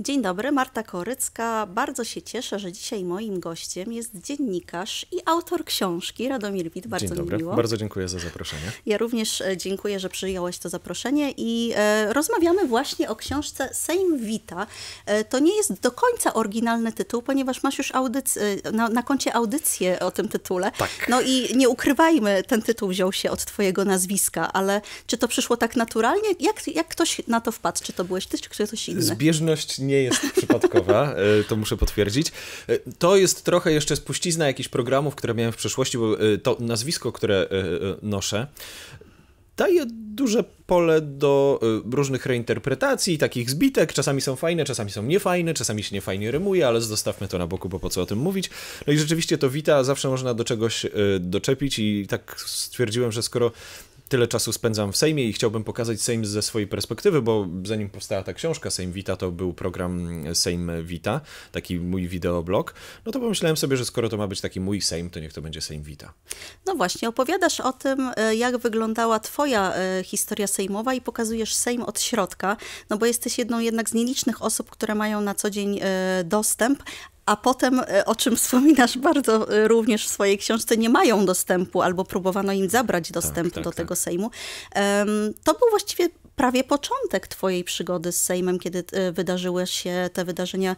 Dzień dobry, Marta Korycka. Bardzo się cieszę, że dzisiaj moim gościem jest dziennikarz i autor książki Radomir Wit. Bardzo Dzień dobry. mi miło. Bardzo dziękuję za zaproszenie. Ja również e, dziękuję, że przyjąłeś to zaproszenie i e, rozmawiamy właśnie o książce Sejm Wita. E, to nie jest do końca oryginalny tytuł, ponieważ masz już audyc- e, na, na koncie audycję o tym tytule. Tak. No i nie ukrywajmy, ten tytuł wziął się od twojego nazwiska, ale czy to przyszło tak naturalnie? Jak, jak ktoś na to wpadł? Czy to byłeś ty, czy ktoś inny? Zbieżność nie jest przypadkowa, e, to muszę potwierdzić. E, to jest trochę jeszcze spuścizna jakichś programów, które miałem w przeszłości, bo e, to nazwisko, które noszę, daje duże pole do różnych reinterpretacji, takich zbitek. Czasami są fajne, czasami są niefajne, czasami się niefajnie rymuje, ale zostawmy to na boku, bo po co o tym mówić. No i rzeczywiście to wita, zawsze można do czegoś doczepić i tak stwierdziłem, że skoro tyle czasu spędzam w Sejmie i chciałbym pokazać Sejm ze swojej perspektywy, bo zanim powstała ta książka Sejm Vita, to był program Sejm Vita, taki mój wideoblog, no to pomyślałem sobie, że skoro to ma być taki mój Sejm, to niech to będzie Sejm Vita. No właśnie, opowiadasz o tym, e, jak wyglądała twoja e, historia sejmowa i pokazujesz Sejm od środka, no bo jesteś jedną jednak z nielicznych osób, które mają na co dzień e, dostęp, a potem, e, o czym wspominasz bardzo e, również w swojej książce, nie mają dostępu albo próbowano im zabrać dostęp tak, tak, do tak. tego tak. Sejmu. To był właściwie prawie początek Twojej przygody z Sejmem, kiedy e, wydarzyły się te wydarzenia,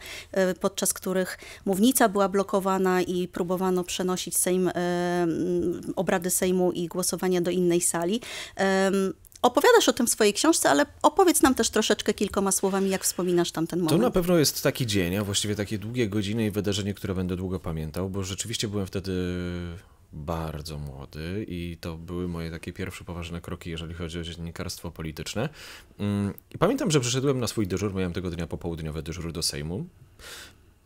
podczas których mównica była blokowana i próbowano przenosić Sejm, obrady Sejmu i głosowania do innej sali. Opowiadasz o tym w swojej książce, ale opowiedz nam też troszeczkę kilkoma słowami, jak wspominasz tamten moment. To na pewno jest taki dzień, a właściwie takie długie godziny i wydarzenie, które będę długo pamiętał, bo rzeczywiście byłem wtedy bardzo młody i to były moje takie pierwsze poważne kroki, jeżeli chodzi o dziennikarstwo polityczne. Mm, I pamiętam, że przyszedłem na swój dyżur, miałem tego dnia popołudniowy dyżur do Sejmu.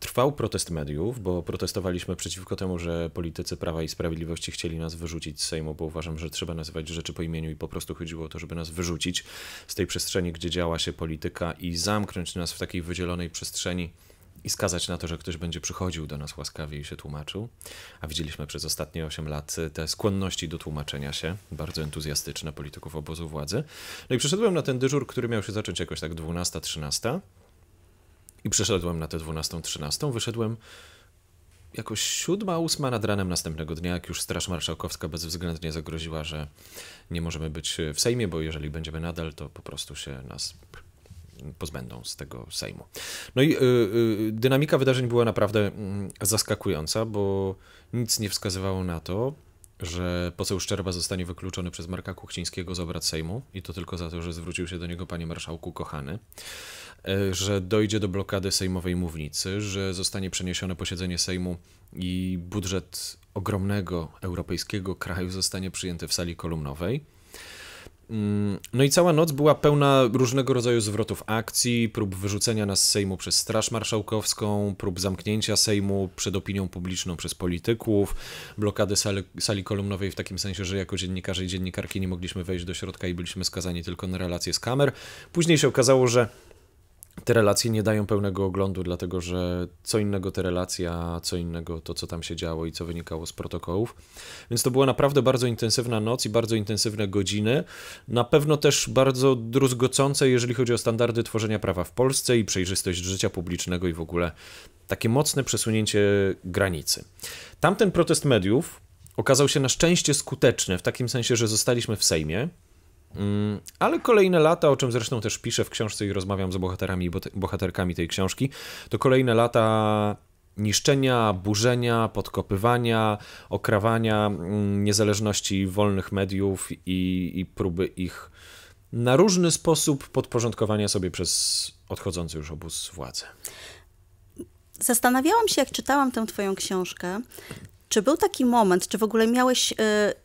Trwał protest mediów, bo protestowaliśmy przeciwko temu, że politycy Prawa i Sprawiedliwości chcieli nas wyrzucić z Sejmu, bo uważam, że trzeba nazywać rzeczy po imieniu i po prostu chodziło o to, żeby nas wyrzucić z tej przestrzeni, gdzie działa się polityka i zamknąć nas w takiej wydzielonej przestrzeni i skazać na to, że ktoś będzie przychodził do nas łaskawie i się tłumaczył. A widzieliśmy przez ostatnie 8 lat y, te skłonności do tłumaczenia się, bardzo entuzjastyczne polityków obozu władzy. No i przyszedłem na ten dyżur, który miał się zacząć jakoś tak 12-13. I przeszedłem na tę 12-13, wyszedłem jakoś siódma, ósma nad ranem następnego dnia, jak już Straż Marszałkowska bezwzględnie zagroziła, że nie możemy być w Sejmie, bo jeżeli będziemy nadal, to po prostu się nas pozbędą z tego Sejmu. No i y, y, dynamika wydarzeń była naprawdę y, zaskakująca, bo nic nie wskazywało na to, że poseł Szczerba zostanie wykluczony przez Marka Kuchcińskiego z obrad Sejmu i to tylko za to, że zwrócił się do niego panie marszałku kochany, e, że dojdzie do blokady sejmowej mównicy, że zostanie przeniesione posiedzenie Sejmu i budżet ogromnego europejskiego kraju zostanie przyjęty w sali kolumnowej Mm, no i cała noc była pełna różnego rodzaju zwrotów akcji, prób wyrzucenia nas z Sejmu przez Straż Marszałkowską, prób zamknięcia Sejmu przed opinią publiczną przez polityków, blokady sali, sali kolumnowej w takim sensie, że jako dziennikarze i dziennikarki nie mogliśmy wejść do środka i byliśmy skazani tylko na relacje z kamer. Później się okazało, że te relacje nie dają pełnego oglądu, dlatego że co innego te relacja, co innego to, co tam się działo i co wynikało z protokołów. Więc to była naprawdę bardzo intensywna noc i bardzo intensywne godziny. Na pewno też bardzo druzgocące, jeżeli chodzi o standardy tworzenia prawa w Polsce i przejrzystość życia publicznego i w ogóle takie mocne przesunięcie granicy. Tamten protest mediów okazał się na szczęście skuteczny, w takim sensie, że zostaliśmy w Sejmie. Mm, ale kolejne lata, o czym zresztą też piszę w książce i rozmawiam z bohaterami i bohaterkami tej książki, to kolejne lata niszczenia, burzenia, podkopywania, okrawania mm, niezależności wolnych mediów i, i próby ich na różny sposób podporządkowania sobie przez odchodzący już obóz władzy. Zastanawiałam się, jak czytałam tę Twoją książkę, czy był taki moment, czy w ogóle miałeś y,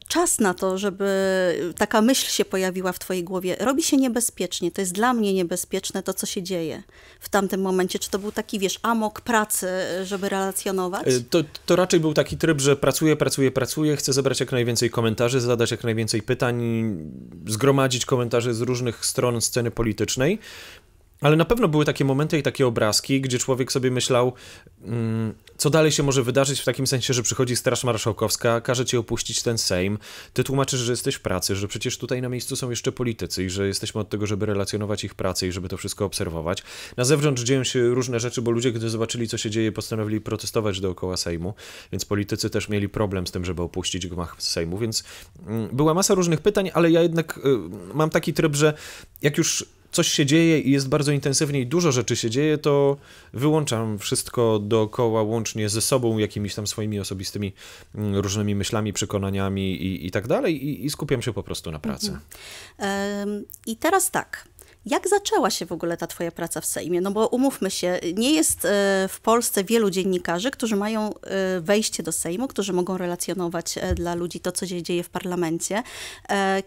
czas na to, żeby taka myśl się pojawiła w Twojej głowie? Robi się niebezpiecznie, to jest dla mnie niebezpieczne to, co się dzieje w tamtym momencie. Czy to był taki, wiesz, amok pracy, żeby relacjonować? Y, to, to raczej był taki tryb, że pracuję, pracuję, pracuję, chcę zebrać jak najwięcej komentarzy, zadać jak najwięcej pytań, zgromadzić komentarze z różnych stron sceny politycznej. Ale na pewno były takie momenty i takie obrazki, gdzie człowiek sobie myślał, mm, co dalej się może wydarzyć w takim sensie, że przychodzi Straż Marszałkowska, każe ci opuścić ten Sejm, ty tłumaczysz, że jesteś w pracy, że przecież tutaj na miejscu są jeszcze politycy i że jesteśmy od tego, żeby relacjonować ich pracę i żeby to wszystko obserwować. Na zewnątrz dzieją się różne rzeczy, bo ludzie, gdy zobaczyli, co się dzieje, postanowili protestować dookoła Sejmu, więc politycy też mieli problem z tym, żeby opuścić gmach Sejmu, więc mm, była masa różnych pytań, ale ja jednak y, mam taki tryb, że jak już coś się dzieje i jest bardzo intensywnie i dużo rzeczy się dzieje, to wyłączam wszystko dookoła, łącznie ze sobą, jakimiś tam swoimi osobistymi mm, różnymi myślami, przekonaniami i, i tak dalej, i, i skupiam się po prostu na pracy. Mhm. Ym, I teraz tak. Jak zaczęła się w ogóle ta twoja praca w Sejmie? No bo umówmy się, nie jest e, w Polsce wielu dziennikarzy, którzy mają e, wejście do Sejmu, którzy mogą relacjonować e, dla ludzi to, co się dzieje w parlamencie.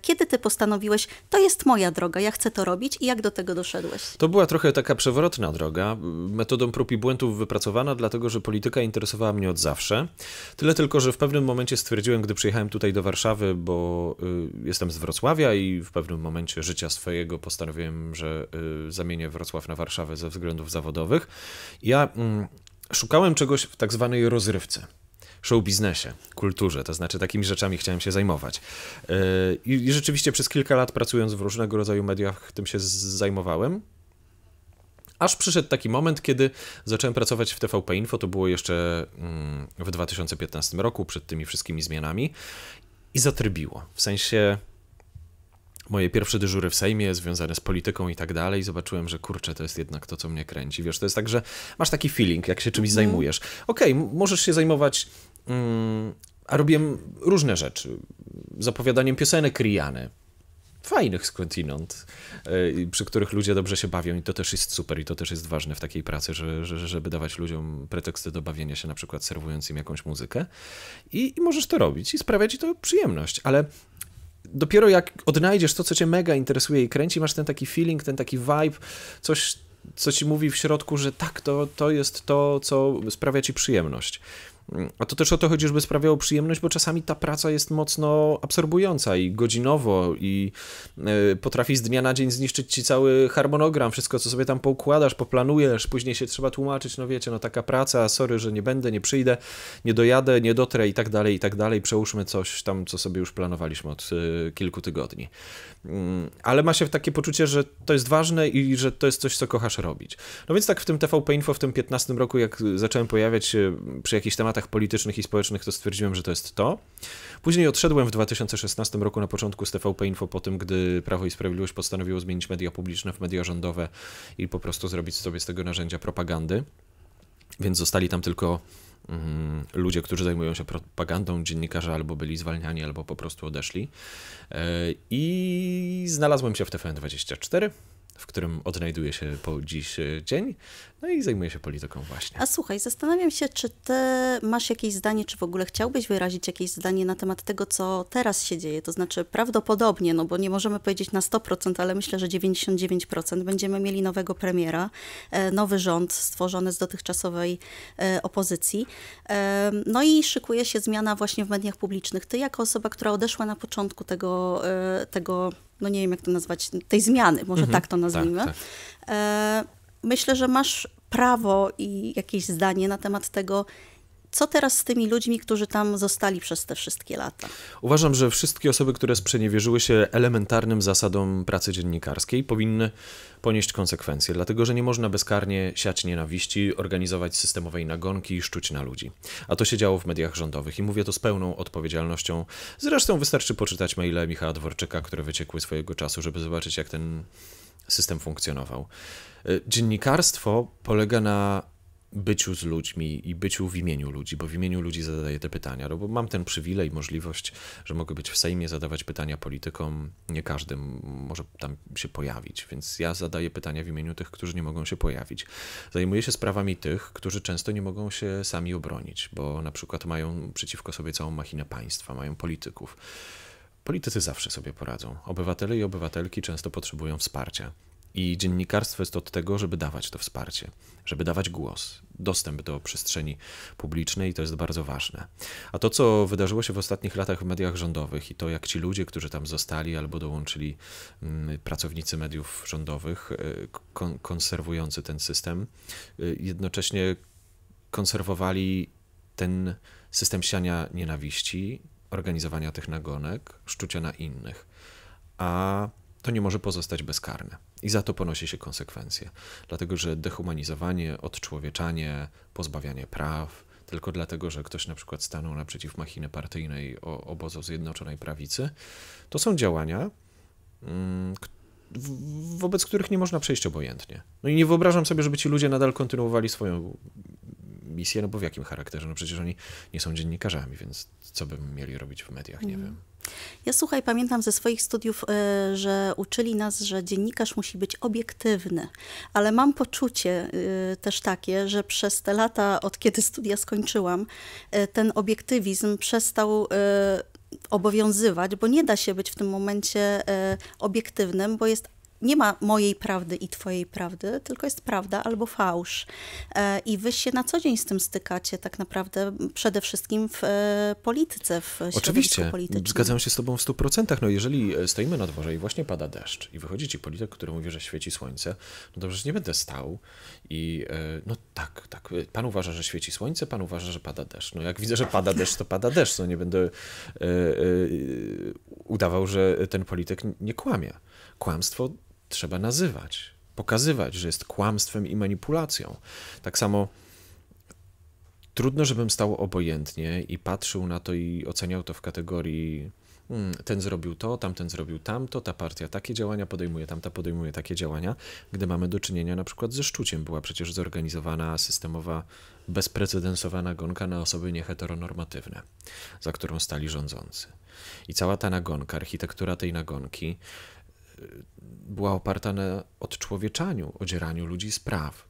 Kiedy ty postanowiłeś, to jest moja droga, ja chcę to robić i jak do tego doszedłeś? To była trochę taka przewrotna droga, metodą prób i błędów wypracowana, dlatego że polityka interesowała mnie od zawsze. Tyle tylko, że w pewnym momencie stwierdziłem, gdy przyjechałem tutaj do Warszawy, bo y, jestem z Wrocławia i w pewnym momencie życia swojego postanowiłem że y, zamienię Wrocław na Warszawę ze względów zawodowych. Ja mm, szukałem czegoś w tak zwanej rozrywce show biznesie, kulturze, to znaczy takimi rzeczami chciałem się zajmować. Y, I, rzeczywiście przez kilka lat pracując w różnego rodzaju mediach tym się zajmowałem. Aż przyszedł taki moment, kiedy zacząłem pracować w TVP Info, to było jeszcze mm, w 2015 roku, przed tymi wszystkimi zmianami, i zatrybiło. W sensie moje pierwsze dyżury w Sejmie związane z polityką i tak dalej, zobaczyłem, że kurczę, to jest jednak to, co mnie kręci. Wiesz, to jest tak, że masz taki feeling, jak się czymś mm. zajmujesz. Okej, okay, możesz się zajmować. Mm, a robiłem różne rzeczy. Zapowiadaniem piosenek Riany, fajnych skądinąd, e, przy których ludzie dobrze się bawią i to też jest super i to też jest ważne w takiej pracy, że, że, żeby dawać ludziom preteksty do bawienia się, na przykład serwując im jakąś muzykę I, i możesz to robić i sprawiać ci to przyjemność, ale dopiero jak odnajdziesz to, co cię mega interesuje i kręci, masz ten taki feeling, ten taki vibe, coś, co ci mówi w środku, że tak, to, to jest to, co sprawia ci przyjemność. Mm, a to też o to chodzi, żeby sprawiało przyjemność, bo czasami ta praca jest mocno absorbująca i godzinowo, i e, potrafi z dnia na dzień zniszczyć ci cały harmonogram, wszystko co sobie tam poukładasz, poplanujesz, później się trzeba tłumaczyć, no wiecie, no taka praca, sorry, że nie będę, nie przyjdę, nie dojadę, nie dotrę i tak dalej, i tak dalej, przełóżmy coś tam, co sobie już planowaliśmy od e, kilku tygodni. Mm, ale ma się takie poczucie, że to jest ważne i że to jest coś, co kochasz robić. No więc tak w tym TVP Info w tym 15 roku, jak zacząłem pojawiać się przy jakichś tematach, tematach politycznych i społecznych, to stwierdziłem, że to jest to. Później odszedłem w 2016 roku na początku z TVP Info po tym, gdy Prawo i Sprawiedliwość postanowiło zmienić media publiczne w media rządowe i po prostu zrobić sobie z tego narzędzia propagandy. Więc zostali tam tylko mm, ludzie, którzy zajmują się propagandą, dziennikarze albo byli zwalniani, albo po prostu odeszli. E, I znalazłem się w TVN24, w którym odnajduję się po dziś e, dzień. No i zajmuję się polityką właśnie. A słuchaj, zastanawiam się, czy ty masz jakieś zdanie, czy w ogóle chciałbyś wyrazić jakieś zdanie na temat tego, co teraz się dzieje. To znaczy prawdopodobnie, no bo nie możemy powiedzieć na 100%, ale myślę, że 99% będziemy mieli nowego premiera, e, nowy rząd stworzony z dotychczasowej e, opozycji. E, no i szykuje się zmiana właśnie w mediach publicznych. Ty jako osoba, która odeszła na początku tego, tego no nie wiem jak to nazwać, tej zmiany, może mhm, tak to tak, nazwijmy. Tak, tak myślę, że masz prawo i jakieś zdanie na temat tego, co teraz z tymi ludźmi, którzy tam zostali przez te wszystkie lata? Uważam, że wszystkie osoby, które sprzeniewierzyły się elementarnym zasadom pracy dziennikarskiej, powinny ponieść konsekwencje, dlatego że nie można bezkarnie siać nienawiści, organizować systemowej nagonki i szczuć na ludzi. A to się działo w mediach rządowych i mówię to z pełną odpowiedzialnością. Zresztą wystarczy poczytać maile Michała Dworczyka, które wyciekły swojego czasu, żeby zobaczyć, jak ten system funkcjonował. E, dziennikarstwo polega na byciu z ludźmi i byciu w imieniu ludzi, bo w imieniu ludzi zadaję te pytania, no bo mam ten przywilej, możliwość, że mogę być w Sejmie, zadawać pytania politykom, nie każdy może tam się pojawić, więc ja zadaję pytania w imieniu tych, którzy nie mogą się pojawić. Zajmuję się sprawami tych, którzy często nie mogą się sami obronić, bo na przykład mają przeciwko sobie całą machinę państwa, mają polityków Politycy zawsze sobie poradzą. Obywatele i obywatelki często potrzebują wsparcia. I dziennikarstwo jest od tego, żeby dawać to wsparcie, żeby dawać głos, dostęp do przestrzeni publicznej i to jest bardzo ważne. A to, co wydarzyło się w ostatnich latach w mediach rządowych i to, jak ci ludzie, którzy tam zostali albo dołączyli mm, pracownicy mediów rządowych, y, konserwujący ten system, y, jednocześnie konserwowali ten system siania nienawiści, organizowania tych nagonek, szczucia na innych. A to nie może pozostać bezkarne. I za to ponosi się konsekwencje. Dlatego, że dehumanizowanie, odczłowieczanie, pozbawianie praw, tylko dlatego, że ktoś na przykład stanął naprzeciw machiny partyjnej obozu Zjednoczonej Prawicy, to są działania, mm, wobec których nie można przejść obojętnie. No i nie wyobrażam sobie, żeby ci ludzie nadal kontynuowali swoją misję, no bo w jakim charakterze? No przecież oni nie są dziennikarzami, więc co by mieli robić w mediach, nie mm. wiem. Ja słuchaj, pamiętam ze swoich studiów, e, że uczyli nas, że dziennikarz musi być obiektywny, ale mam poczucie e, też takie, że przez te lata, od kiedy studia skończyłam, e, ten obiektywizm przestał obowiązywać, bo nie da się być w tym momencie obiektywnym, bo jest nie ma mojej prawdy i twojej prawdy, tylko jest prawda albo fałsz. E, I wy się na co dzień z tym stykacie tak naprawdę przede wszystkim w e, polityce, w Oczywiście. politycznym. Zgadzam się z tobą w 100%. No jeżeli e, stoimy na dworze i właśnie pada deszcz i wychodzi ci polityk, który mówi, że świeci słońce, no dobrze, że nie będę stał i no tak, tak, pan uważa, że świeci słońce, pan uważa, że pada deszcz. No jak widzę, że pada deszcz, to pada deszcz. No nie będę udawał, że ten polityk nie kłamie. Kłamstwo trzeba nazywać, pokazywać, że jest kłamstwem i manipulacją. Tak samo trudno, żebym stał obojętnie i patrzył na to i oceniał to w kategorii hmm, ten zrobił to, tamten zrobił tamto, ta partia takie działania podejmuje, tamta podejmuje takie działania, gdy mamy do czynienia na przykład ze szczuciem. Była przecież zorganizowana, systemowa, bezprecedensowa gonka na osoby nieheteronormatywne, za którą stali rządzący. I cała ta nagonka, architektura tej nagonki, Y, była oparta na odczłowieczaniu, odzieraniu ludzi z praw.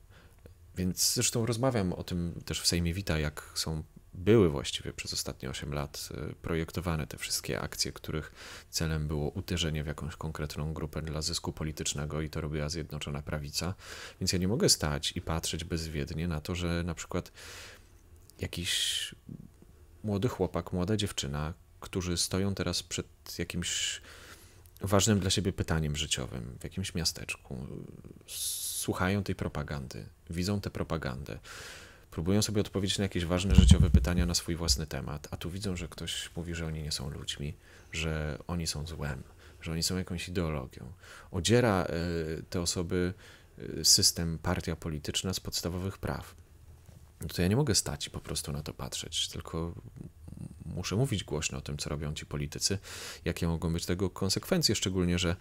Więc zresztą rozmawiam o tym też w Sejmie Wita, jak są były właściwie przez ostatnie 8 lat y, projektowane te wszystkie akcje, których celem było uderzenie w jakąś konkretną grupę dla zysku politycznego i to robiła Zjednoczona Prawica. Więc ja nie mogę stać i patrzeć bezwiednie na to, że na przykład jakiś młody chłopak, młoda dziewczyna, którzy stoją teraz przed jakimś ważnym dla siebie pytaniem życiowym w jakimś miasteczku, słuchają tej propagandy, widzą tę propagandę, próbują sobie odpowiedzieć na jakieś ważne życiowe pytania na swój własny temat, a tu widzą, że ktoś mówi, że oni nie są ludźmi, że oni są złem, że oni są jakąś ideologią. Odziera e, te osoby e, system, partia polityczna z podstawowych praw. No to ja nie mogę stać i po prostu na to patrzeć, tylko muszę mówić głośno o tym, co robią ci politycy, jakie mogą być tego konsekwencje, szczególnie, że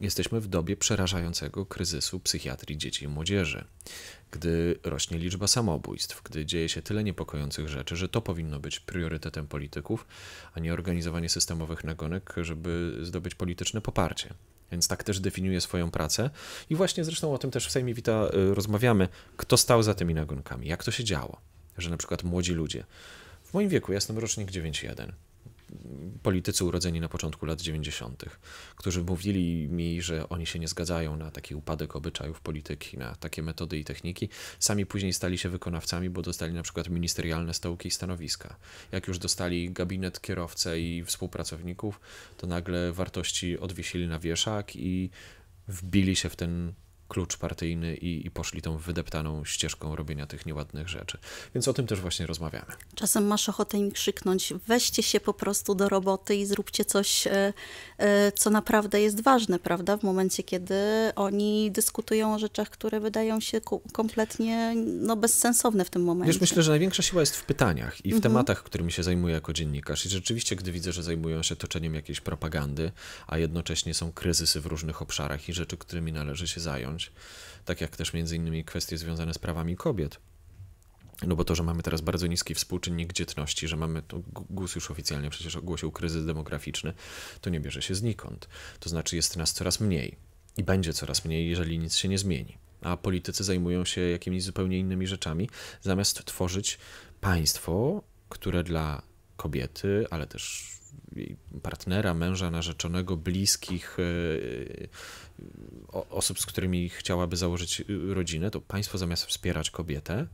jesteśmy w dobie przerażającego kryzysu psychiatrii dzieci i młodzieży, gdy rośnie liczba samobójstw, gdy dzieje się tyle niepokojących rzeczy, że to powinno być priorytetem polityków, a nie organizowanie systemowych nagonek, żeby zdobyć polityczne poparcie. Więc tak też definiuje swoją pracę. I właśnie zresztą o tym też w Sejmie Wita y, rozmawiamy, kto stał za tymi nagonkami, jak to się działo, że na przykład młodzi ludzie w moim wieku, ja jestem rocznik 91. Politycy urodzeni na początku lat 90., którzy mówili mi, że oni się nie zgadzają na taki upadek obyczajów polityki, na takie metody i techniki, sami później stali się wykonawcami, bo dostali na przykład ministerialne stołki i stanowiska. Jak już dostali gabinet kierowcę i współpracowników, to nagle wartości odwiesili na wieszak i wbili się w ten klucz partyjny i, i poszli tą wydeptaną ścieżką robienia tych nieładnych rzeczy. Więc o tym też właśnie rozmawiamy. Czasem masz ochotę im krzyknąć, weźcie się po prostu do roboty i zróbcie coś, e, e, co naprawdę jest ważne, prawda? W momencie, kiedy oni dyskutują o rzeczach, które wydają się kompletnie no, bezsensowne w tym momencie. Wiesz, myślę, że największa siła jest w pytaniach i w mhm. tematach, którymi się zajmuję jako dziennikarz. I rzeczywiście, gdy widzę, że zajmują się toczeniem jakiejś propagandy, a jednocześnie są kryzysy w różnych obszarach i rzeczy, którymi należy się zająć, tak jak też między innymi kwestie związane z prawami kobiet. No bo to, że mamy teraz bardzo niski współczynnik dzietności, że mamy, to GUS już oficjalnie przecież ogłosił kryzys demograficzny, to nie bierze się znikąd. To znaczy jest nas coraz mniej i będzie coraz mniej, jeżeli nic się nie zmieni. A politycy zajmują się jakimiś zupełnie innymi rzeczami, zamiast tworzyć państwo, które dla kobiety, ale też partnera, męża, narzeczonego, bliskich, e, e, osób, z którymi chciałaby założyć e, rodzinę, to państwo zamiast wspierać kobietę,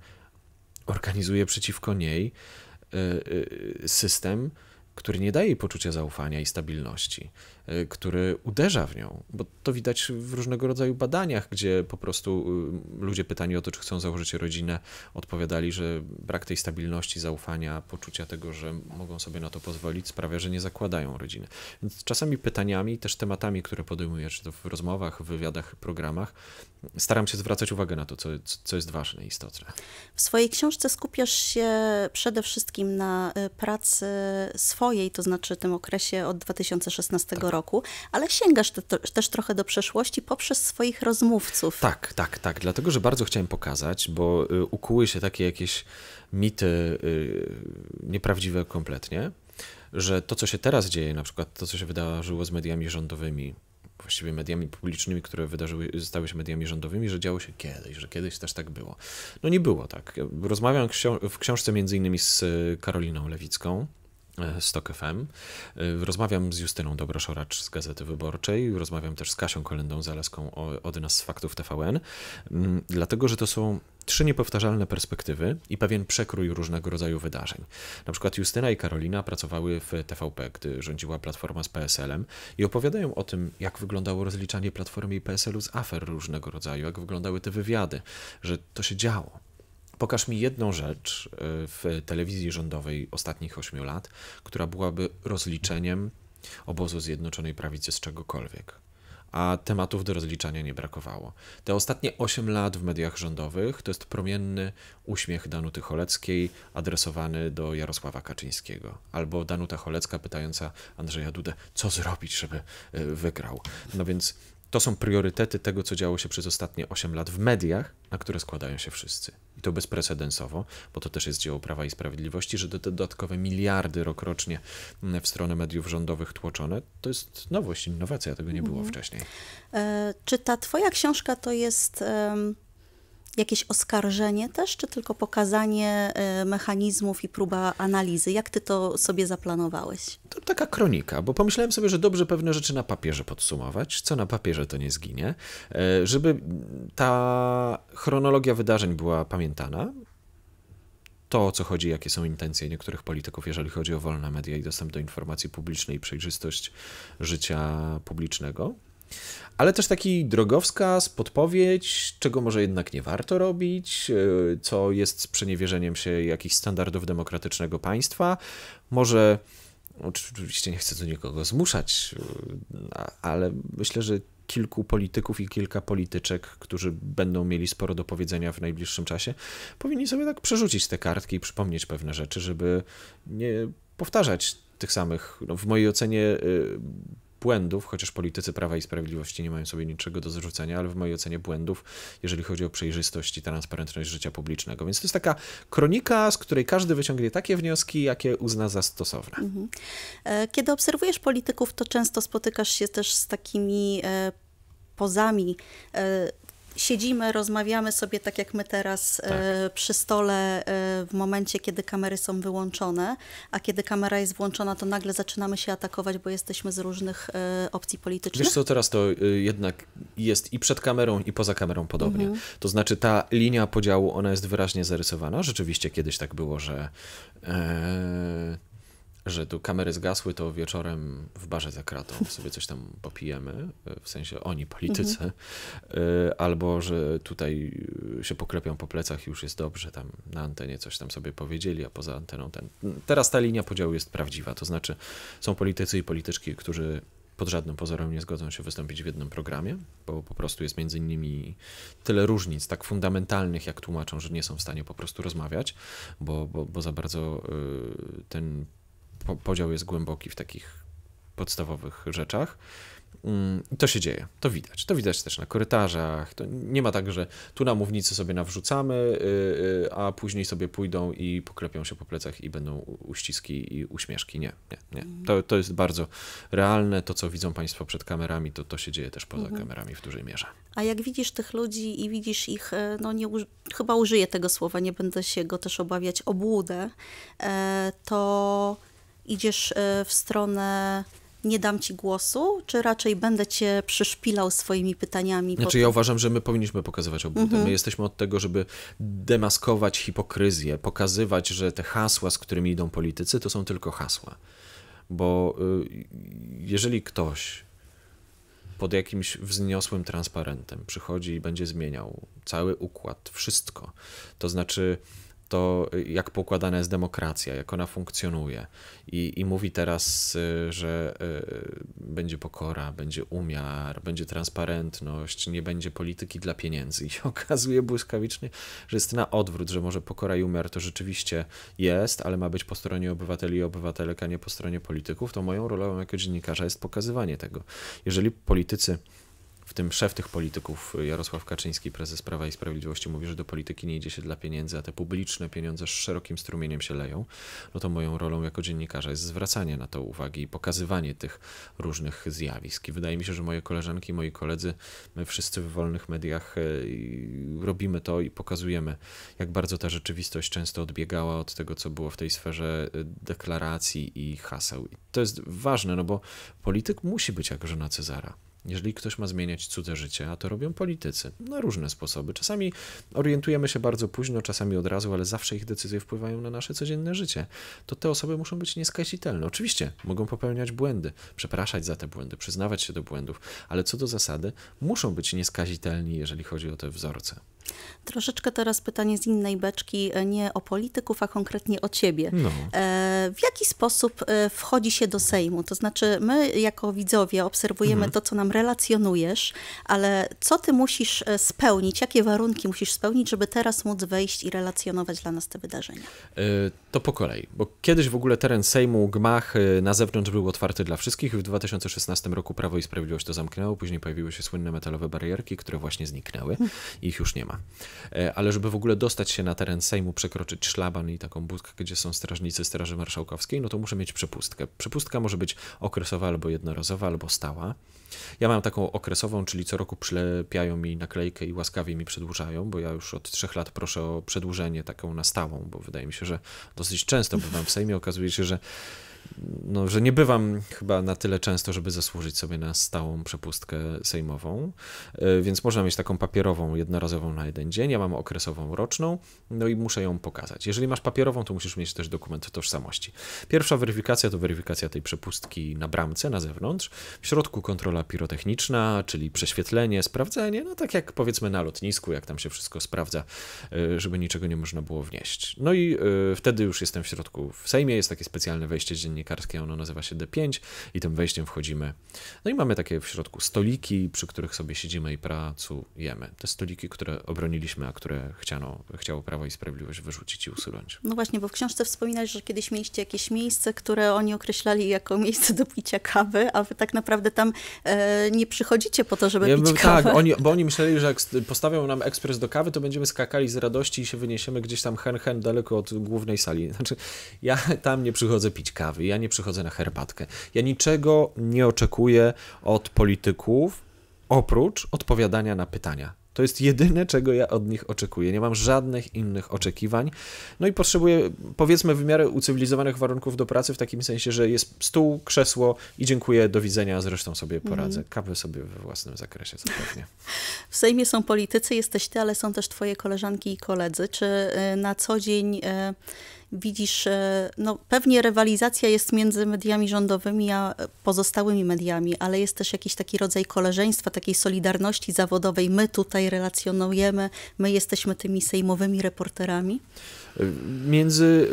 organizuje przeciwko niej system, który nie daje jej poczucia zaufania i stabilności. E, który uderza w nią, bo to widać w różnego rodzaju badaniach, gdzie po prostu y, ludzie pytani o to, czy chcą założyć rodzinę, odpowiadali, że brak tej stabilności, zaufania, poczucia tego, że mogą sobie na to pozwolić, sprawia, że nie zakładają rodziny. Więc czasami pytaniami, też tematami, które podejmuję, czy to w rozmowach, w wywiadach, programach, staram się zwracać uwagę na to, co, co jest ważne i istotne. W swojej książce skupiasz się przede wszystkim na y, pracy swojej, to znaczy tym okresie od 2016 roku roku, ale sięgasz te, też trochę do przeszłości poprzez swoich rozmówców. Tak, tak, tak. Dlatego, że bardzo chciałem pokazać, bo y, ukuły się takie jakieś mity y, nieprawdziwe kompletnie, że to, co się teraz dzieje, na przykład to, co się wydarzyło z mediami rządowymi, właściwie mediami publicznymi, które wydarzyły, stały się mediami rządowymi, że działo się kiedyś, że kiedyś też tak było. No nie było tak. Rozmawiam w książce między innymi z y, Karoliną Lewicką, Stock FM. Y, rozmawiam z Justyną Dobroszoracz z Gazety Wyborczej, rozmawiam też z Kasią Kolendą Zaleską od nas z Faktów TVN, mm, dlatego że to są trzy niepowtarzalne perspektywy i pewien przekrój różnego rodzaju wydarzeń. Na przykład Justyna i Karolina pracowały w TVP, gdy rządziła Platforma z PSL-em i opowiadają o tym, jak wyglądało rozliczanie Platformy i PSL-u z afer różnego rodzaju, jak wyglądały te wywiady, że to się działo. Pokaż mi jedną rzecz y, w telewizji rządowej ostatnich ośmiu lat, która byłaby rozliczeniem obozu Zjednoczonej Prawicy z czegokolwiek. A tematów do rozliczania nie brakowało. Te ostatnie 8 lat w mediach rządowych to jest promienny uśmiech Danuty Choleckiej adresowany do Jarosława Kaczyńskiego. Albo Danuta Cholecka pytająca Andrzeja Dudę, co zrobić, żeby y, wygrał. No więc to są priorytety tego, co działo się przez ostatnie 8 lat w mediach, na które składają się wszyscy. I to bezprecedensowo, bo to też jest dzieło Prawa i Sprawiedliwości, że te dodatkowe miliardy rokrocznie mm, w stronę mediów rządowych tłoczone, to jest nowość, innowacja, tego nie było mhm. wcześniej. E, czy ta twoja książka to jest jakieś oskarżenie też, czy tylko pokazanie e, mechanizmów i próba analizy? Jak ty to sobie zaplanowałeś? To taka kronika, bo pomyślałem sobie, że dobrze pewne rzeczy na papierze podsumować, co na papierze to nie zginie, e, żeby ta chronologia wydarzeń była pamiętana, to, o co chodzi, jakie są intencje niektórych polityków, jeżeli chodzi o wolne media i dostęp do informacji publicznej i przejrzystość życia publicznego. Ale też taki drogowskaz, podpowiedź, czego może jednak nie warto robić, e, co jest sprzeniewierzeniem się jakichś standardów demokratycznego państwa. Może, no, oczywiście nie chcę tu nikogo zmuszać, e, ale myślę, że kilku polityków i kilka polityczek, którzy będą mieli sporo do powiedzenia w najbliższym czasie, powinni sobie tak przerzucić te kartki i przypomnieć pewne rzeczy, żeby nie powtarzać tych samych, no w mojej ocenie, e, błędów, chociaż politycy Prawa i Sprawiedliwości nie mają sobie niczego do zarzucenia, ale w mojej ocenie błędów, jeżeli chodzi o przejrzystość i transparentność życia publicznego. Więc to jest taka kronika, z której każdy wyciągnie takie wnioski, jakie uzna za stosowne. Mhm. E, kiedy obserwujesz polityków, to często spotykasz się też z takimi e, pozami e, siedzimy, rozmawiamy sobie tak jak my teraz e, tak. przy stole e, w momencie, kiedy kamery są wyłączone, a kiedy kamera jest włączona, to nagle zaczynamy się atakować, bo jesteśmy z różnych e, opcji politycznych. Wiesz co, teraz to jednak jest i przed kamerą, i poza kamerą podobnie. Mhm. To znaczy ta linia podziału, ona jest wyraźnie zarysowana. Rzeczywiście kiedyś tak było, że że tu kamery zgasły, to wieczorem w barze za kratą sobie coś tam popijemy, e, w sensie oni politycy, mhm. e, albo że tutaj e, się poklepią po plecach i już jest dobrze, tam na antenie coś tam sobie powiedzieli, a poza anteną ten. Teraz ta linia podziału jest prawdziwa, to znaczy są politycy i polityczki, którzy pod żadnym pozorem nie zgodzą się wystąpić w jednym programie, bo po prostu jest między innymi tyle różnic, tak fundamentalnych, jak tłumaczą, że nie są w stanie po prostu rozmawiać, bo, bo, bo za bardzo ten podział jest głęboki w takich podstawowych rzeczach. Mm, to się dzieje, to widać. To widać też na korytarzach. To nie ma tak, że tu na mównicy sobie nawrzucamy, y, y, a później sobie pójdą i poklepią się po plecach i będą uściski i uśmieszki. Nie, nie, nie. Mhm. To, to jest bardzo realne. To, co widzą Państwo przed kamerami, to, to się dzieje też poza mhm. kamerami w dużej mierze. A jak widzisz tych ludzi i widzisz ich, e, no nie, chyba użyję tego słowa, nie będę się go też obawiać, obłudę, e, to idziesz e, w stronę nie dam ci głosu, czy raczej będę cię przyszpilał swoimi pytaniami? Znaczy, potem? ja uważam, że my powinniśmy pokazywać obłudę. Mhm. My jesteśmy od tego, żeby demaskować hipokryzję, pokazywać, że te hasła, z którymi idą politycy, to są tylko hasła. Bo y, jeżeli ktoś pod jakimś wzniosłym transparentem przychodzi i będzie zmieniał cały układ, wszystko, to znaczy to, jak pokładana jest demokracja, jak ona funkcjonuje. I, i mówi teraz, y, że y, będzie pokora, będzie umiar, będzie transparentność, nie będzie polityki dla pieniędzy. I się okazuje błyskawicznie, że jest na odwrót, że może pokora i umiar to rzeczywiście jest, ale ma być po stronie obywateli i obywatelek, a nie po stronie polityków. To moją rolą jako dziennikarza jest pokazywanie tego. Jeżeli politycy w tym szef tych polityków, Jarosław Kaczyński, prezes Prawa i Sprawiedliwości, mówi, że do polityki nie idzie się dla pieniędzy, a te publiczne pieniądze z szerokim strumieniem się leją, no to moją rolą jako dziennikarza jest zwracanie na to uwagi i pokazywanie tych różnych zjawisk. I wydaje mi się, że moje koleżanki, moi koledzy, my wszyscy w wolnych mediach e, robimy to i pokazujemy, jak bardzo ta rzeczywistość często odbiegała od tego, co było w tej sferze e, deklaracji i haseł. I to jest ważne, no bo polityk musi być jak żona Cezara. Jeżeli ktoś ma zmieniać cudze życie, a to robią politycy na no różne sposoby. Czasami orientujemy się bardzo późno, czasami od razu, ale zawsze ich decyzje wpływają na nasze codzienne życie. To te osoby muszą być nieskazitelne. Oczywiście mogą popełniać błędy, przepraszać za te błędy, przyznawać się do błędów, ale co do zasady muszą być nieskazitelni, jeżeli chodzi o te wzorce. Troszeczkę teraz pytanie z innej beczki, e, nie o polityków, a konkretnie o ciebie. No. E, w jaki sposób e, wchodzi się do Sejmu? To znaczy, my jako widzowie obserwujemy mhm. to, co nam relacjonujesz, ale co ty musisz spełnić, jakie warunki musisz spełnić, żeby teraz móc wejść i relacjonować dla nas te wydarzenia? To po kolei, bo kiedyś w ogóle teren Sejmu, gmach na zewnątrz był otwarty dla wszystkich. W 2016 roku Prawo i Sprawiedliwość to zamknęło, później pojawiły się słynne metalowe barierki, które właśnie zniknęły. Mhm. Ich już nie ma. E, ale żeby w ogóle dostać się na teren Sejmu, przekroczyć szlaban i taką budkę, gdzie są strażnicy Straży Marszałkowskiej, no to muszę mieć przepustkę. Przepustka może być okresowa albo jednorazowa, albo stała. Ja mam taką okresową, czyli co roku przylepiają mi naklejkę i łaskawie mi przedłużają, bo ja już od trzech lat proszę o przedłużenie taką na stałą, bo wydaje mi się, że dosyć często bywam w Sejmie, okazuje się, że no, że nie bywam chyba na tyle często, żeby zasłużyć sobie na stałą przepustkę sejmową, e, więc można mieć taką papierową, jednorazową na jeden dzień. Ja mam okresową roczną, no i muszę ją pokazać. Jeżeli masz papierową, to musisz mieć też dokument tożsamości. Pierwsza weryfikacja to weryfikacja tej przepustki na bramce, na zewnątrz. W środku kontrola pirotechniczna, czyli prześwietlenie, sprawdzenie, no tak jak powiedzmy na lotnisku, jak tam się wszystko sprawdza, e, żeby niczego nie można było wnieść. No i e, wtedy już jestem w środku. W Sejmie jest takie specjalne wejście dziennicze dziennikarskie, ono nazywa się D5 i tym wejściem wchodzimy. No i mamy takie w środku stoliki, przy których sobie siedzimy i pracujemy. Te stoliki, które obroniliśmy, a które chciano, chciało Prawo i Sprawiedliwość wyrzucić i usunąć. No właśnie, bo w książce wspominałeś, że kiedyś mieliście jakieś miejsce, które oni określali jako miejsce do picia kawy, a wy tak naprawdę tam e, nie przychodzicie po to, żeby ja pić tak, kawę. Tak, oni, bo oni myśleli, że jak postawią nam ekspres do kawy, to będziemy skakali z radości i się wyniesiemy gdzieś tam hen, hen daleko od głównej sali. Znaczy, ja tam nie przychodzę pić kawy ja nie przychodzę na herbatkę. Ja niczego nie oczekuję od polityków oprócz odpowiadania na pytania. To jest jedyne, czego ja od nich oczekuję. Nie mam żadnych innych oczekiwań. No i potrzebuję, powiedzmy, w miarę ucywilizowanych warunków do pracy, w takim sensie, że jest stół, krzesło i dziękuję, do widzenia, zresztą sobie mhm. poradzę. Kawę sobie we własnym zakresie, zapewnie. W Sejmie są politycy, jesteś ty, ale są też twoje koleżanki i koledzy. Czy y, na co dzień y, widzisz, e, no pewnie rywalizacja jest między mediami rządowymi a pozostałymi mediami, ale jest też jakiś taki rodzaj koleżeństwa, takiej solidarności zawodowej. My tutaj relacjonujemy, my jesteśmy tymi sejmowymi reporterami. E, między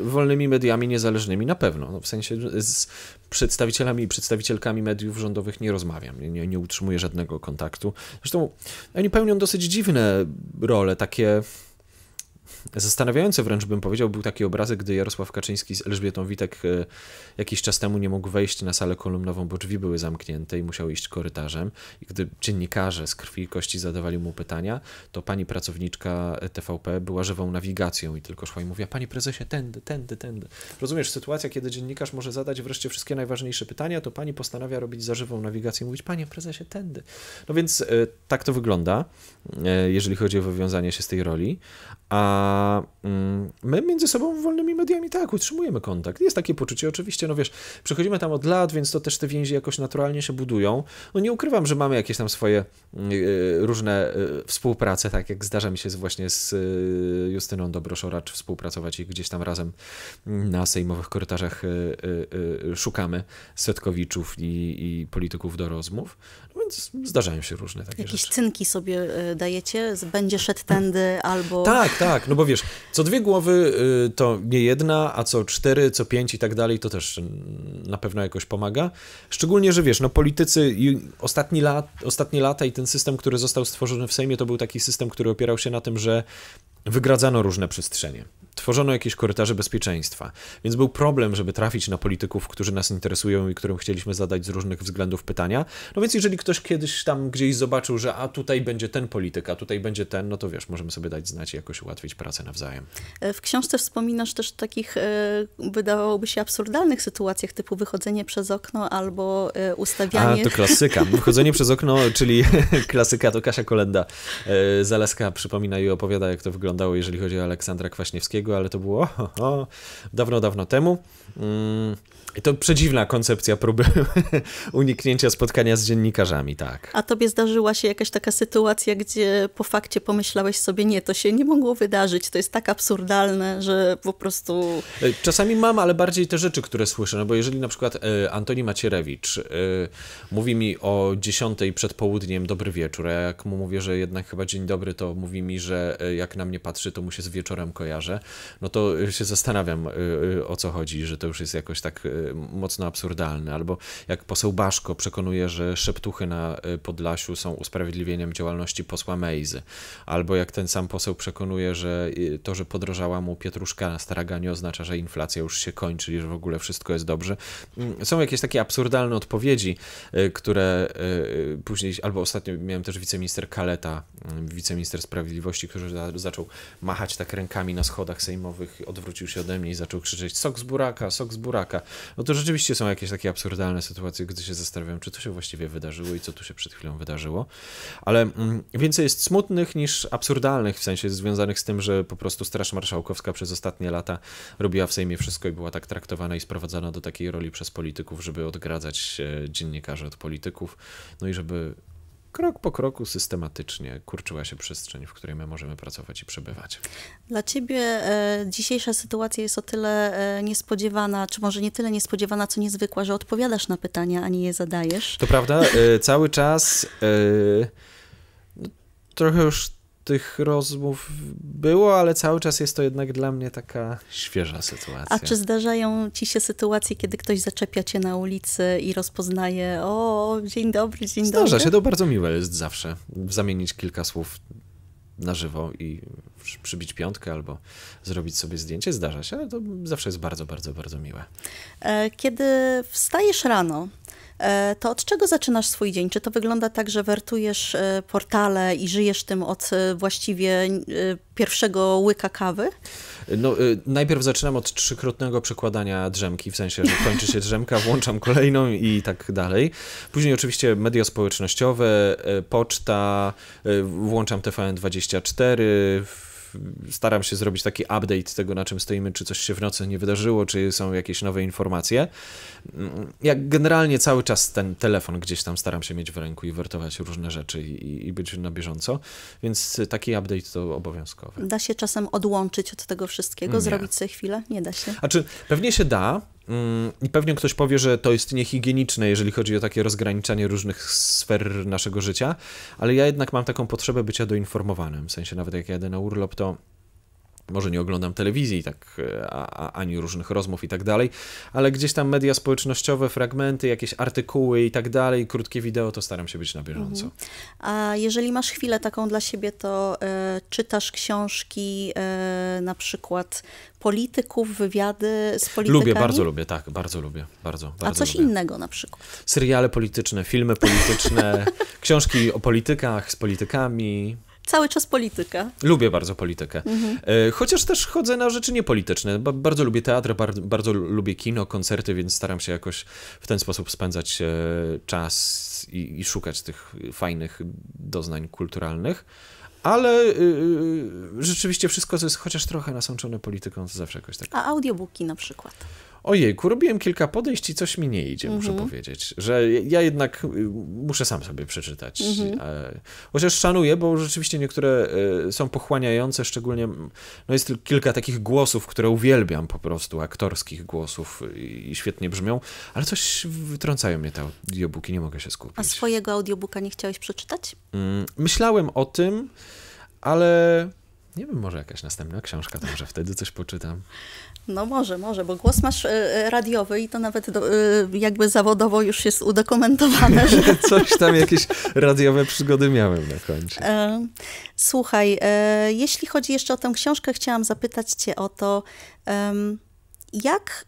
e, wolnymi mediami niezależnymi na pewno. No, w sensie z przedstawicielami i przedstawicielkami mediów rządowych nie rozmawiam, nie, nie utrzymuję żadnego kontaktu. Zresztą oni pełnią dosyć dziwne role, takie Zastanawiający wręcz bym powiedział, był taki obrazek, gdy Jarosław Kaczyński z Elżbietą Witek e, jakiś czas temu nie mógł wejść na salę kolumnową, bo drzwi były zamknięte i musiał iść korytarzem. I gdy dziennikarze z krwi i kości zadawali mu pytania, to pani pracowniczka TVP była żywą nawigacją i tylko szła i mówiła, panie prezesie, tędy, tędy, tędy. Rozumiesz, sytuacja, kiedy dziennikarz może zadać wreszcie wszystkie najważniejsze pytania, to pani postanawia robić za żywą nawigację i mówić, panie prezesie, tędy. No więc e, tak to wygląda, e, jeżeli chodzi o wywiązanie się z tej roli. A a mm, my między sobą wolnymi mediami tak, utrzymujemy kontakt. Jest takie poczucie, oczywiście, no wiesz, przechodzimy tam od lat, więc to też te więzi jakoś naturalnie się budują. No nie ukrywam, że mamy jakieś tam swoje mm, y, różne y, współprace, tak jak zdarza mi się właśnie z y, Justyną Dobroszoracz współpracować i gdzieś tam razem na sejmowych korytarzach szukamy setkowiczów i, i polityków do rozmów. No więc zdarzają się różne takie Jakieś rzeczy. cynki sobie dajecie? Będzie szedł tędy albo... Tak, tak, no bo wiesz, co dwie głowy y, to nie jedna, a co cztery, co pięć i tak dalej, to też na pewno jakoś pomaga. Szczególnie, że wiesz, no politycy ostatni lat, ostatnie lata i ten system, który został stworzony w Sejmie, to był taki system, który opierał się na tym, że wygradzano różne przestrzenie tworzono jakieś korytarze bezpieczeństwa. Więc był problem, żeby trafić na polityków, którzy nas interesują i którym chcieliśmy zadać z różnych względów pytania. No więc jeżeli ktoś kiedyś tam gdzieś zobaczył, że a tutaj będzie ten polityk, a tutaj będzie ten, no to wiesz, możemy sobie dać znać i jakoś ułatwić pracę nawzajem. E, w książce wspominasz też o takich, e, wydawałoby się, absurdalnych sytuacjach, typu wychodzenie przez okno albo e, ustawianie... A, to klasyka. Wychodzenie przez okno, czyli klasyka, to Kasia Kolenda Zaleska przypomina i opowiada, jak to wyglądało, jeżeli chodzi o Aleksandra Kwaśniewskiego, ale to było dawno, dawno temu. Mm, i to przedziwna koncepcja próby uniknięcia spotkania z dziennikarzami, tak. A tobie zdarzyła się jakaś taka sytuacja, gdzie po fakcie pomyślałeś sobie, nie, to się nie mogło wydarzyć, to jest tak absurdalne, że po prostu... E, czasami mam, ale bardziej te rzeczy, które słyszę, no bo jeżeli na przykład e, Antoni Macierewicz e, mówi mi o 10 przed południem dobry wieczór, a jak mu mówię, że jednak chyba dzień dobry, to mówi mi, że jak na mnie patrzy, to mu się z wieczorem kojarzę, no to się zastanawiam o co chodzi, że to już jest jakoś tak mocno absurdalny, albo jak poseł Baszko przekonuje, że szeptuchy na y, Podlasiu są usprawiedliwieniem działalności posła Mejzy, albo jak ten sam poseł przekonuje, że y, to, że podrożała mu pietruszka na straganie oznacza, że inflacja już się kończy i że w ogóle wszystko jest dobrze. Mm, są jakieś takie absurdalne odpowiedzi, y, które później, albo ostatnio miałem też wiceminister Kaleta, mm, wiceminister sprawiedliwości, który za, zaczął machać tak rękami na schodach sejmowych, odwrócił się ode mnie i zaczął krzyczeć sok z buraka, sok z buraka. No to rzeczywiście są jakieś takie absurdalne sytuacje, gdy się zastanawiam, czy to się właściwie wydarzyło i co tu się przed chwilą wydarzyło. Ale mm, więcej jest smutnych niż absurdalnych, w sensie związanych z tym, że po prostu Straż Marszałkowska przez ostatnie lata robiła w Sejmie wszystko i była tak traktowana i sprowadzana do takiej roli przez polityków, żeby odgradzać dziennikarzy od polityków, no i żeby krok po kroku systematycznie kurczyła się przestrzeń, w której my możemy pracować i przebywać. Dla ciebie e, dzisiejsza sytuacja jest o tyle e, niespodziewana, czy może nie tyle niespodziewana, co niezwykła, że odpowiadasz na pytania, a nie je zadajesz. To prawda, e, cały czas no, trochę już tych rozmów było, ale cały czas jest to jednak dla mnie taka świeża sytuacja. A czy zdarzają ci się sytuacje, kiedy ktoś zaczepia cię na ulicy i rozpoznaje, o, dzień dobry, dzień Zdarza dobry? Zdarza się, to bardzo miłe jest zawsze zamienić kilka słów na żywo i przybić piątkę albo zrobić sobie zdjęcie. Zdarza się, ale to zawsze jest bardzo, bardzo, bardzo miłe. E, kiedy wstajesz rano, E, to od czego zaczynasz swój dzień? Czy to wygląda tak, że wertujesz e, portale i żyjesz tym od e, właściwie pierwszego łyka kawy? No, najpierw zaczynam od trzykrotnego przekładania drzemki, w sensie, że kończy się drzemka, włączam kolejną i tak dalej. Później oczywiście media społecznościowe, poczta, włączam TVN24, staram się zrobić taki update tego, na czym stoimy, czy coś się w nocy nie wydarzyło, czy są jakieś nowe informacje. Jak generalnie cały czas ten telefon gdzieś tam staram się mieć w ręku i wertować różne rzeczy i, i być na bieżąco, więc taki update to obowiązkowy. Da się czasem odłączyć od tego wszystkiego, nie. zrobić sobie chwilę? Nie da się. A czy pewnie się da, Mm, I pewnie ktoś powie, że to jest niehigieniczne, jeżeli chodzi o takie rozgraniczanie różnych sfer naszego życia, ale ja jednak mam taką potrzebę bycia doinformowanym. W sensie, nawet jak jadę na urlop, to może nie oglądam telewizji, tak, e, a, a, ani różnych rozmów i tak dalej, ale gdzieś tam media społecznościowe, fragmenty, jakieś artykuły i tak dalej, krótkie wideo, to staram się być na bieżąco. Mhm. A jeżeli masz chwilę taką dla siebie, to y, czytasz książki y, na przykład polityków, wywiady z politykami? Lubię, bardzo lubię, tak, bardzo lubię, bardzo. bardzo A coś lubię. innego na przykład? Seriale polityczne, filmy polityczne, książki o politykach, z politykami, cały czas polityka. Lubię bardzo politykę. Mhm. E, chociaż też chodzę na rzeczy niepolityczne. Bardzo lubię teatr, bardzo, lubię kino, koncerty, więc staram się jakoś w ten sposób spędzać e, czas i, i szukać tych fajnych doznań kulturalnych. Ale yy, rzeczywiście wszystko, co jest chociaż trochę nasączone polityką, to zawsze jakoś tak. A audiobooki na przykład ojejku, robiłem kilka podejść i coś mi nie idzie, muszę mm -hmm. powiedzieć. Że ja jednak y, muszę sam sobie przeczytać. Mm -hmm. Chociaż szanuję, bo rzeczywiście niektóre e, są pochłaniające, szczególnie no jest kilka takich głosów, które uwielbiam po prostu, aktorskich głosów i świetnie brzmią, ale coś wytrącają mnie te audiobooki, nie mogę się skupić. A swojego audiobooka nie chciałeś przeczytać? Mm, myślałem o tym, ale... Nie wiem, może jakaś następna książka, to może wtedy coś poczytam. No może, może, bo głos masz e, e, radiowy i to nawet do, e, jakby zawodowo już jest udokumentowane. Że... Coś tam, jakieś radiowe przygody miałem na końcu. Słuchaj, jeśli chodzi jeszcze o tę książkę, chciałam zapytać cię o to, jak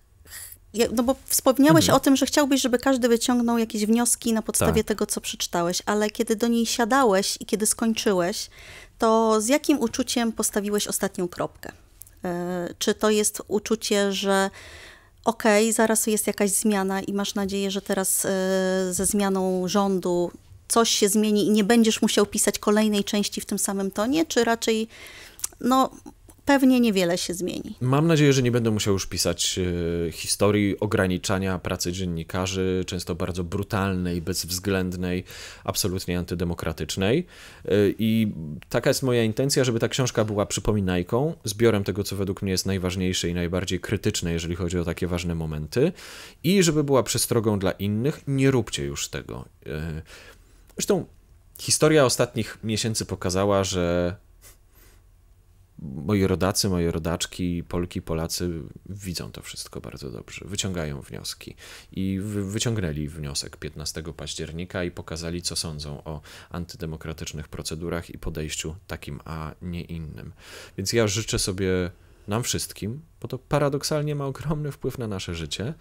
no bo wspomniałeś mhm. o tym, że chciałbyś, żeby każdy wyciągnął jakieś wnioski na podstawie tak. tego, co przeczytałeś, ale kiedy do niej siadałeś i kiedy skończyłeś, to z jakim uczuciem postawiłeś ostatnią kropkę? E, czy to jest uczucie, że okej, okay, zaraz jest jakaś zmiana i masz nadzieję, że teraz e, ze zmianą rządu coś się zmieni i nie będziesz musiał pisać kolejnej części w tym samym tonie, czy raczej no pewnie niewiele się zmieni. Mam nadzieję, że nie będę musiał już pisać e, historii ograniczania pracy dziennikarzy, często bardzo brutalnej, bezwzględnej, absolutnie antydemokratycznej. E, I taka jest moja intencja, żeby ta książka była przypominajką, zbiorem tego, co według mnie jest najważniejsze i najbardziej krytyczne, jeżeli chodzi o takie ważne momenty, i żeby była przestrogą dla innych. Nie róbcie już tego. E, zresztą historia ostatnich miesięcy pokazała, że moi rodacy, moje rodaczki, Polki, Polacy widzą to wszystko bardzo dobrze, wyciągają wnioski i wyciągnęli wniosek 15 października i pokazali, co sądzą o antydemokratycznych procedurach i podejściu takim, a nie innym. Więc ja życzę sobie nam wszystkim, bo to paradoksalnie ma ogromny wpływ na nasze życie,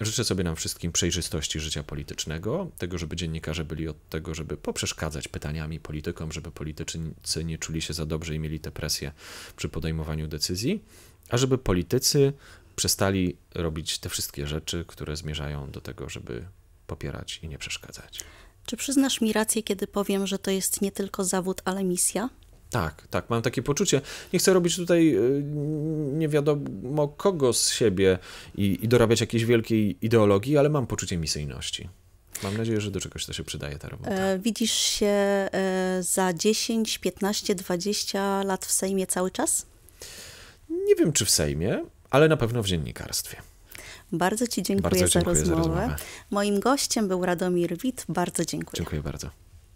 Życzę sobie nam wszystkim przejrzystości życia politycznego, tego, żeby dziennikarze byli od tego, żeby poprzeszkadzać pytaniami politykom, żeby politycy nie czuli się za dobrze i mieli tę presję przy podejmowaniu decyzji, a żeby politycy przestali robić te wszystkie rzeczy, które zmierzają do tego, żeby popierać i nie przeszkadzać. Czy przyznasz mi rację, kiedy powiem, że to jest nie tylko zawód, ale misja? Tak, tak, mam takie poczucie. Nie chcę robić tutaj y, nie wiadomo kogo z siebie i, i dorabiać jakiejś wielkiej ideologii, ale mam poczucie misyjności. Mam nadzieję, że do czegoś to się przydaje ta robota. E, widzisz się e, za 10, 15, 20 lat w Sejmie cały czas? Nie wiem, czy w Sejmie, ale na pewno w dziennikarstwie. Bardzo Ci dziękuję, bardzo dziękuję za, rozmowę. za rozmowę. Moim gościem był Radomir Wit. Bardzo dziękuję. Dziękuję bardzo.